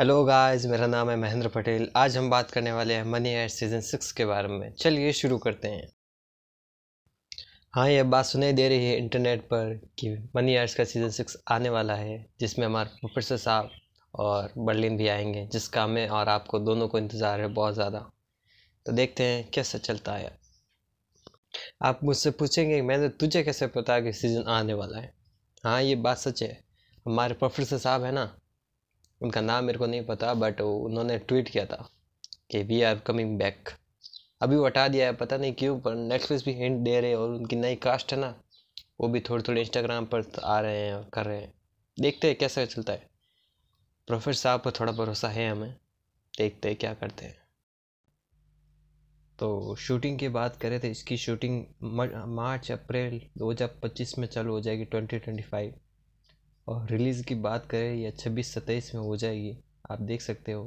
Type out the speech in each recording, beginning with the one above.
hello guys मेरा नाम है महेंद्र पटेल आज हम बात करने वाले हैं मनी एट सीज़न सिक्स के बारे में चलिए शुरू करते हैं हाँ ये बात सुनाई दे रही है इंटरनेट पर कि मनी एट्स का सीज़न सिक्स आने वाला है जिसमें हमारे प्रोफेसर साहब और बर्लिन भी आएंगे जिसका हमें और आपको दोनों को इंतज़ार है बहुत ज़्यादा तो देखते हैं कैसा चलता है आप मुझसे पूछेंगे मैंने तुझे कैसे पता कि सीज़न आने वाला है हाँ ये बात सच है हमारे प्रोफेसर साहब है ना उनका नाम मेरे को नहीं पता बट उन्होंने ट्वीट किया था कि वी आर कमिंग बैक अभी वो हटा दिया है पता नहीं क्यों पर नेटफ्लिक्स भी हिंट दे रहे हैं और उनकी नई कास्ट है ना वो भी थोड़े थोड़े इंस्टाग्राम पर आ रहे हैं कर रहे हैं देखते हैं कैसा चलता है प्रोफेसर साहब पर थोड़ा भरोसा है हमें देखते हैं क्या करते हैं तो शूटिंग की बात करें तो इसकी शूटिंग मार्च अप्रैल पच्चीस में चालू हो जाएगी फाइव और रिलीज़ की बात करें यह छब्बीस सत्ताईस में हो जाएगी आप देख सकते हो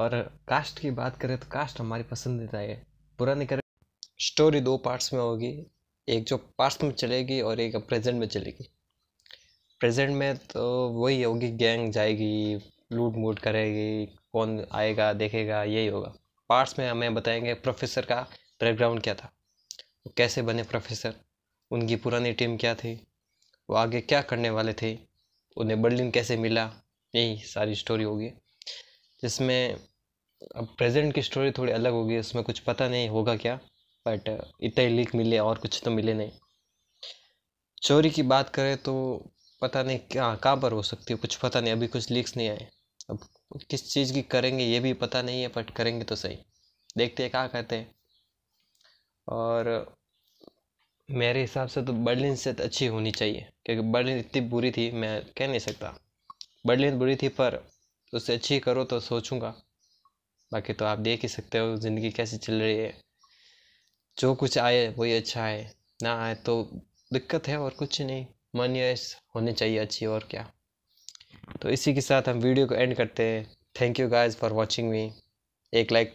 और कास्ट की बात करें तो कास्ट हमारी पसंदीदा है नहीं कर स्टोरी दो पार्ट्स में होगी एक जो पास्ट में चलेगी और एक प्रेजेंट में चलेगी प्रेजेंट में तो वही होगी गैंग जाएगी लूट मूट करेगी कौन आएगा देखेगा यही होगा पार्ट्स में हमें बताएंगे प्रोफेसर का बैकग्राउंड क्या था कैसे बने प्रोफेसर उनकी पुरानी टीम क्या थी वो आगे क्या करने वाले थे उन्हें बर्लिन कैसे मिला यही सारी स्टोरी होगी जिसमें अब प्रेजेंट की स्टोरी थोड़ी अलग होगी उसमें कुछ पता नहीं होगा क्या बट इतना ही लीक मिले और कुछ तो मिले नहीं चोरी की बात करें तो पता नहीं कहाँ कहाँ पर हो सकती है कुछ पता नहीं अभी कुछ लीक्स नहीं आए अब किस चीज़ की करेंगे ये भी पता नहीं है बट करेंगे तो सही देखते हैं क्या कहते हैं और मेरे हिसाब से तो बर्लिन से तो अच्छी होनी चाहिए क्योंकि बर्लिन इतनी बुरी थी मैं कह नहीं सकता बर्लिन बुरी थी पर उससे अच्छी करो तो सोचूंगा बाकी तो आप देख ही सकते हो ज़िंदगी कैसी चल रही है जो कुछ आए वही अच्छा है ना आए तो दिक्कत है और कुछ नहीं मन यश होनी चाहिए अच्छी और क्या तो इसी के साथ हम वीडियो को एंड करते हैं thank you guys for watching me एक लाइक